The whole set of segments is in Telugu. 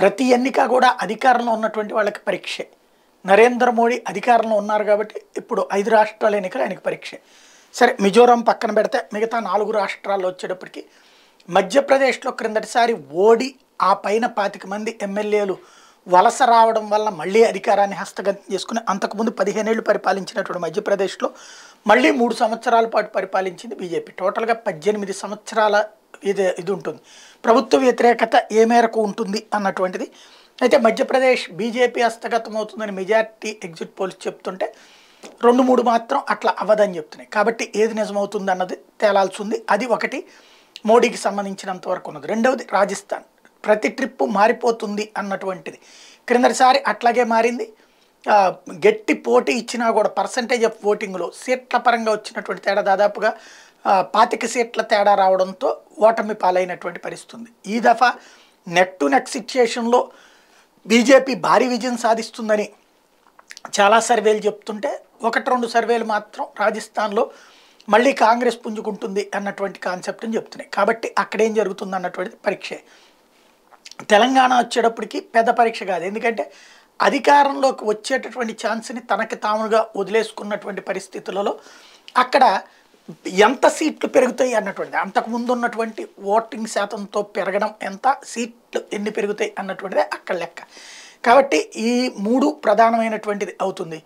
ప్రతి ఎన్నిక కూడా అధికారంలో ఉన్నటువంటి వాళ్ళకి పరీక్షే నరేంద్ర మోడీ అధికారంలో ఉన్నారు కాబట్టి ఇప్పుడు ఐదు రాష్ట్రాల ఎన్నికలు ఆయనకి పరీక్షే సరే మిజోరాం పక్కన పెడితే మిగతా నాలుగు రాష్ట్రాల్లో వచ్చేటప్పటికి మధ్యప్రదేశ్లో క్రిందటిసారి ఓడి ఆ పైన పాతిక మంది ఎమ్మెల్యేలు వలస రావడం వల్ల మళ్ళీ అధికారాన్ని హస్తగతం చేసుకుని అంతకుముందు పదిహేనేళ్లు పరిపాలించినటువంటి మధ్యప్రదేశ్లో మళ్ళీ మూడు సంవత్సరాల పాటు పరిపాలించింది బీజేపీ టోటల్గా పద్దెనిమిది సంవత్సరాల ఇది ఇది ఉంటుంది ప్రభుత్వ వ్యతిరేకత ఏ మేరకు ఉంటుంది అన్నటువంటిది అయితే మధ్యప్రదేశ్ బీజేపీ హస్తగతం అవుతుందని మెజార్టీ ఎగ్జిట్ పోల్స్ చెప్తుంటే రెండు మూడు మాత్రం అట్లా అవ్వదని చెప్తున్నాయి కాబట్టి ఏది నిజమవుతుంది అన్నది తేలాల్సి ఉంది అది ఒకటి మోడీకి సంబంధించినంత వరకు ఉన్నది రెండవది రాజస్థాన్ ప్రతి ట్రిప్పు మారిపోతుంది అన్నటువంటిది క్రిందటిసారి అట్లాగే మారింది గట్టి పోటీ ఇచ్చినా కూడా పర్సంటేజ్ ఆఫ్ ఓటింగ్లో సీట్ల పరంగా వచ్చినటువంటి తేడా దాదాపుగా పాతిక సీట్ల తేడా రావడంతో ఓటమి పాలైనటువంటి పరిస్థితుంది ఈ దఫా నెక్ టు నెక్ సిచ్యుయేషన్లో బీజేపీ భారీ విజయం సాధిస్తుందని చాలా సర్వేలు చెప్తుంటే ఒకటి రెండు సర్వేలు మాత్రం రాజస్థాన్లో మళ్ళీ కాంగ్రెస్ పుంజుకుంటుంది అన్నటువంటి కాన్సెప్ట్ని చెప్తున్నాయి కాబట్టి అక్కడేం జరుగుతుంది అన్నటువంటి పరీక్ష తెలంగాణ వచ్చేటప్పటికి పెద్ద పరీక్ష కాదు ఎందుకంటే అధికారంలోకి వచ్చేటటువంటి ఛాన్స్ని తనకి తాముగా వదిలేసుకున్నటువంటి పరిస్థితులలో అక్కడ ఎంత సీట్లు పెరుగుతాయి అన్నటువంటిది అంతకుముందు ఉన్నటువంటి ఓటింగ్ శాతంతో పెరగడం ఎంత సీట్లు ఎన్ని పెరుగుతాయి అన్నటువంటిదే అక్కడ లెక్క కాబట్టి ఈ మూడు ప్రధానమైనటువంటిది అవుతుంది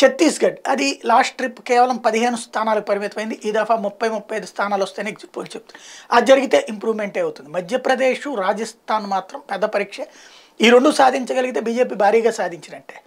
ఛత్తీస్గఢ్ అది లాస్ట్ ట్రిప్ కేవలం పదిహేను స్థానాలకు పరిమితమైంది ఈ దఫా ముప్పై ముప్పై ఐదు స్థానాలు వస్తేనే ఎగ్జిట్ పోల్ చెప్తుంది అది జరిగితే ఇంప్రూవ్మెంటే అవుతుంది మధ్యప్రదేశ్ రాజస్థాన్ మాత్రం పెద్ద పరీక్ష ఈ రెండు సాధించగలిగితే బీజేపీ భారీగా సాధించినట్టే